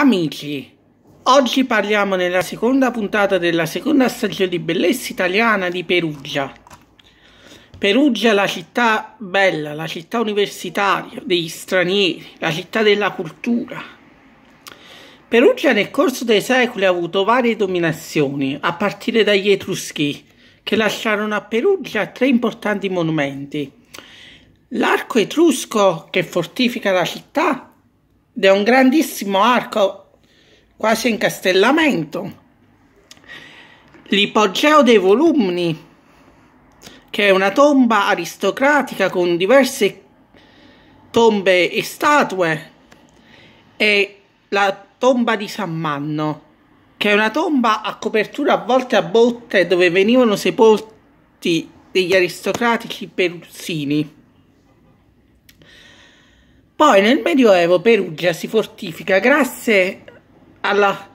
Amici, oggi parliamo nella seconda puntata della seconda stagione di Bellezza Italiana di Perugia. Perugia è la città bella, la città universitaria, degli stranieri, la città della cultura. Perugia nel corso dei secoli ha avuto varie dominazioni, a partire dagli Etruschi, che lasciarono a Perugia tre importanti monumenti. L'arco etrusco che fortifica la città ed è un grandissimo arco quasi a incastellamento. L'ipogeo dei volumni, che è una tomba aristocratica con diverse tombe e statue, e la tomba di San Manno che è una tomba a copertura a volte a botte dove venivano sepolti degli aristocratici perusini. Poi nel Medioevo Perugia si fortifica grazie alla,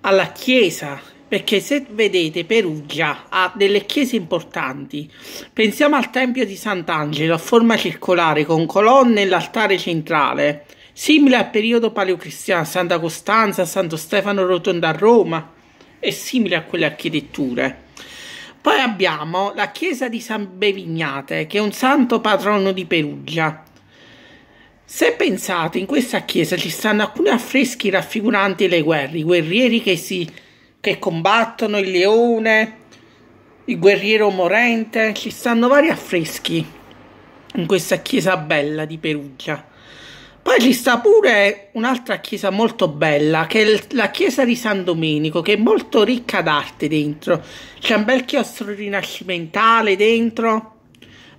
alla chiesa, perché se vedete Perugia ha delle chiese importanti. Pensiamo al Tempio di Sant'Angelo a forma circolare con colonne e l'altare centrale, simile al periodo paleocristiano, a Santa Costanza, a Santo Stefano Rotondo a Roma e simile a quelle architetture. Poi abbiamo la chiesa di San Bevignate, che è un santo patrono di Perugia se pensate, in questa chiesa ci stanno alcuni affreschi raffiguranti le guerre, i guerrieri che, si, che combattono, il leone, il guerriero morente, ci stanno vari affreschi in questa chiesa bella di Perugia. Poi ci sta pure un'altra chiesa molto bella, che è la chiesa di San Domenico, che è molto ricca d'arte dentro. C'è un bel chiostro rinascimentale dentro,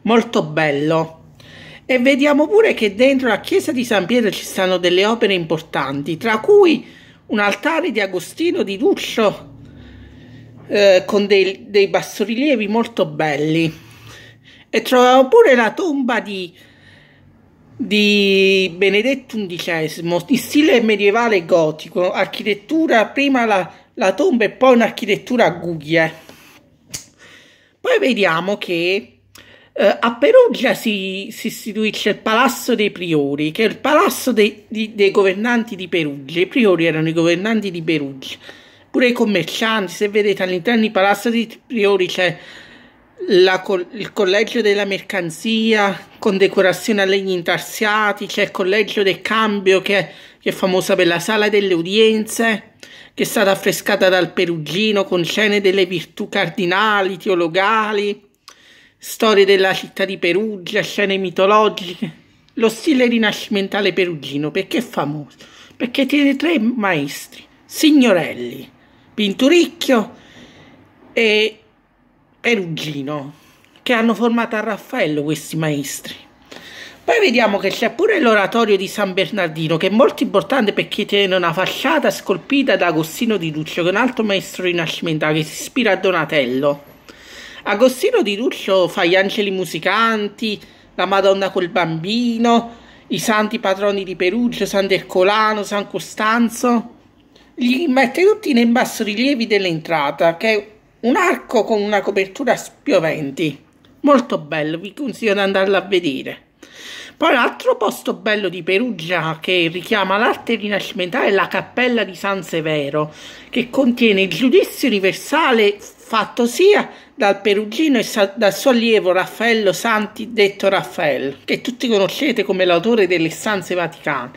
molto bello. E vediamo pure che dentro la chiesa di San Pietro ci stanno delle opere importanti, tra cui un altare di Agostino di Duccio eh, con dei, dei bassorilievi molto belli. E troviamo pure la tomba di, di Benedetto XI, in stile medievale gotico, architettura prima la, la tomba e poi un'architettura a guglie. Poi vediamo che eh, a Perugia si, si, istituisce il Palazzo dei Priori, che è il palazzo dei, di, dei governanti di Perugia. I priori erano i governanti di Perugia, pure i commercianti. Se vedete all'interno del Palazzo dei Priori c'è la, il collegio della mercanzia con decorazione a legni intarsiati, c'è il collegio del cambio che, che è famosa per la sala delle udienze, che è stata affrescata dal Perugino con scene delle virtù cardinali, teologali storie della città di Perugia, scene mitologiche, lo stile rinascimentale perugino perché è famoso, perché tiene tre maestri, Signorelli, Pinturicchio e Perugino, che hanno formato a Raffaello questi maestri. Poi vediamo che c'è pure l'oratorio di San Bernardino, che è molto importante perché tiene una facciata scolpita da Agostino di Duccio, che è un altro maestro rinascimentale che si ispira a Donatello. Agostino Di Duccio fa gli angeli musicanti, la Madonna col bambino, i santi patroni di Perugia, San Ercolano, San Costanzo. Li mette tutti nei bassorilievi dell'entrata, che è un arco con una copertura a spioventi. Molto bello, vi consiglio di andarlo a vedere. Poi l'altro posto bello di Perugia che richiama l'arte rinascimentale è la Cappella di San Severo, che contiene il giudizio universale fatto sia dal perugino e dal suo allievo Raffaello Santi, detto Raffaele, che tutti conoscete come l'autore delle stanze vaticane.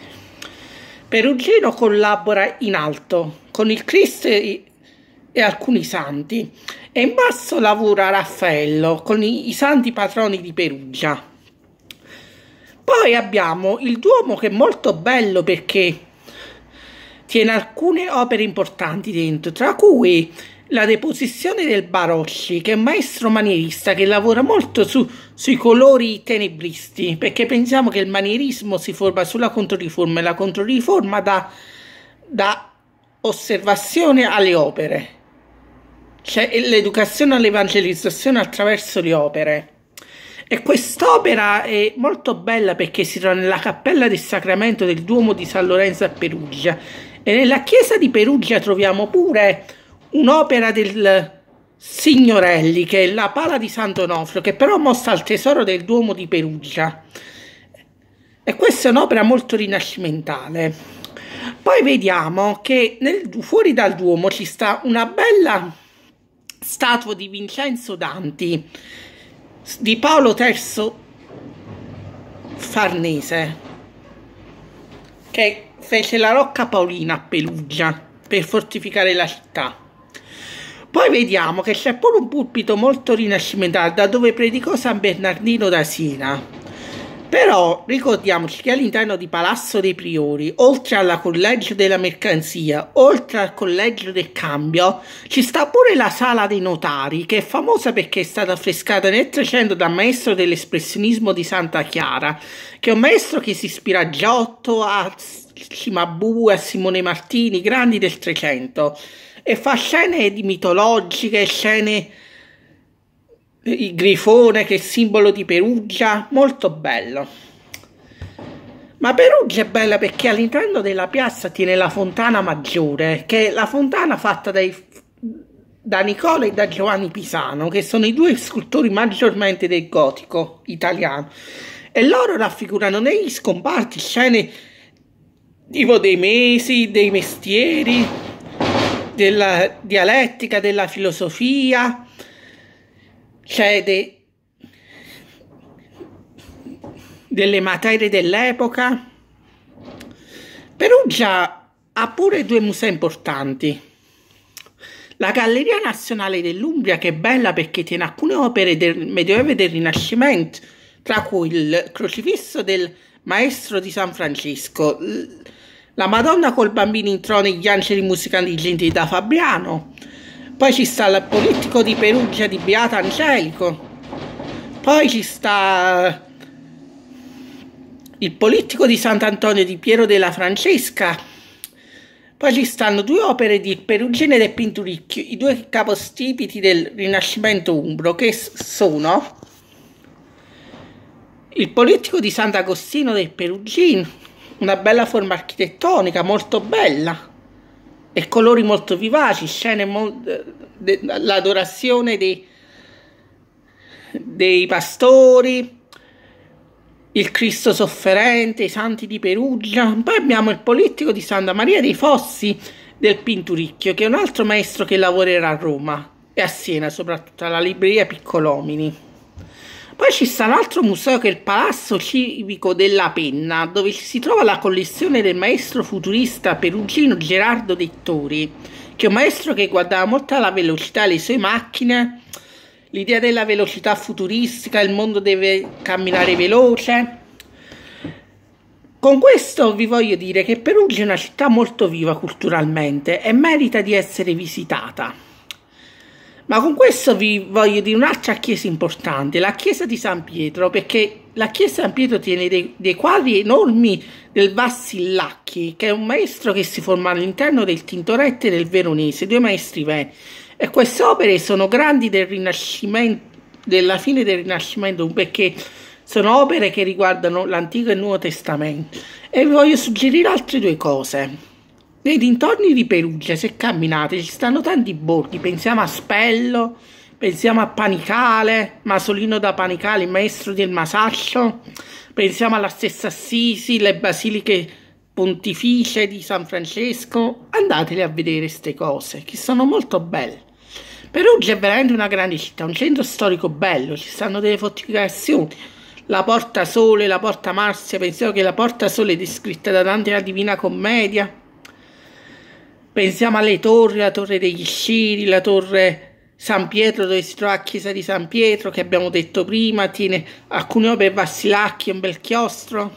Perugino collabora in alto con il Cristo e alcuni santi e in basso lavora Raffaello con i, i santi patroni di Perugia. Poi abbiamo il Duomo che è molto bello perché tiene alcune opere importanti dentro, tra cui la deposizione del Barosci, che è un maestro manierista che lavora molto su, sui colori tenebristi, perché pensiamo che il manierismo si forma sulla controriforma e la controriforma da, da osservazione alle opere, cioè l'educazione all'evangelizzazione attraverso le opere. E quest'opera è molto bella perché si trova nella cappella del Sacramento del Duomo di San Lorenzo a Perugia. E nella chiesa di Perugia troviamo pure un'opera del Signorelli, che è la Pala di Sant'Onofrio, che però mostra al tesoro del Duomo di Perugia. E questa è un'opera molto rinascimentale. Poi vediamo che nel, fuori dal Duomo ci sta una bella statua di Vincenzo Danti, di Paolo III Farnese, che fece la Rocca Paolina a Perugia per fortificare la città. Poi vediamo che c'è pure un pulpito molto rinascimentale da dove predicò San Bernardino da Siena. Però ricordiamoci che all'interno di Palazzo dei Priori, oltre al collegio della mercanzia, oltre al collegio del cambio, ci sta pure la sala dei notari, che è famosa perché è stata affrescata nel 300 dal maestro dell'espressionismo di Santa Chiara, che è un maestro che si ispira a Giotto, a Cimabue, a Simone Martini, grandi del 300 e fa scene mitologiche, scene eh, il grifone che è simbolo di Perugia, molto bello. Ma Perugia è bella perché all'interno della piazza tiene la fontana maggiore, che è la fontana fatta dai, da Nicola e da Giovanni Pisano, che sono i due scultori maggiormente del gotico italiano. E loro raffigurano negli scomparti scene tipo dei mesi, dei mestieri, della dialettica, della filosofia, cioè de, delle materie dell'epoca. Perugia ha pure due musei importanti. La Galleria Nazionale dell'Umbria, che è bella perché tiene alcune opere del Medioevo e del Rinascimento, tra cui il crocifisso del Maestro di San Francesco, la Madonna col bambino in trono e gli angeli musicanti da Fabriano. Poi ci sta il politico di Perugia di Beata Angelico. Poi ci sta il politico di Sant'Antonio di Piero della Francesca. Poi ci stanno due opere di Perugine del Pinturicchio, i due capostipiti del Rinascimento Umbro, che sono il politico di Sant'Agostino del Perugino, una bella forma architettonica, molto bella, e colori molto vivaci, scene molto... l'adorazione dei, dei pastori, il Cristo sofferente, i santi di Perugia. Poi abbiamo il politico di Santa Maria dei Fossi del Pinturicchio, che è un altro maestro che lavorerà a Roma e a Siena, soprattutto alla libreria Piccolomini. Poi ci sta l'altro museo che è il Palazzo Civico della Penna, dove si trova la collezione del maestro futurista perugino Gerardo Dettori, che è un maestro che guardava molto alla velocità, le sue macchine, l'idea della velocità futuristica, il mondo deve camminare veloce. Con questo vi voglio dire che Perugia è una città molto viva culturalmente e merita di essere visitata. Ma con questo vi voglio dire un'altra chiesa importante, la chiesa di San Pietro, perché la chiesa di San Pietro tiene dei, dei quadri enormi del Vassillacchi, che è un maestro che si forma all'interno del Tintoretto e del Veronese, due maestri veri. E queste opere sono grandi del Rinascimento, della fine del Rinascimento, perché sono opere che riguardano l'Antico e il Nuovo Testamento. E vi voglio suggerire altre due cose. Nei dintorni di Perugia, se camminate, ci stanno tanti borghi. Pensiamo a Spello, pensiamo a Panicale, Masolino da Panicale, maestro del Masaccio, pensiamo alla stessa Assisi, le basiliche pontificie di San Francesco. Andatele a vedere queste cose, che sono molto belle. Perugia è veramente una grande città, un centro storico bello, ci stanno delle fortificazioni, la Porta Sole, la Porta Marsia, pensiamo che la Porta Sole è descritta da Dante la Divina Commedia. Pensiamo alle torri, la torre degli Sciri, la torre San Pietro dove si trova la chiesa di San Pietro che abbiamo detto prima, tiene alcune opere Vassilacchi, un bel chiostro.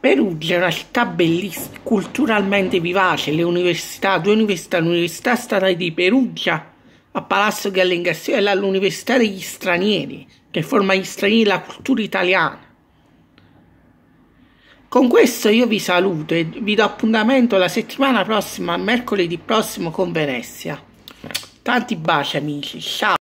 Perugia è una città bellissima, culturalmente vivace, le università, due università, l'Università Statale di Perugia a Palazzo Gallengassio e l'Università degli Stranieri, che forma gli stranieri la cultura italiana. Con questo io vi saluto e vi do appuntamento la settimana prossima, mercoledì prossimo con Venezia. Tanti baci amici, ciao!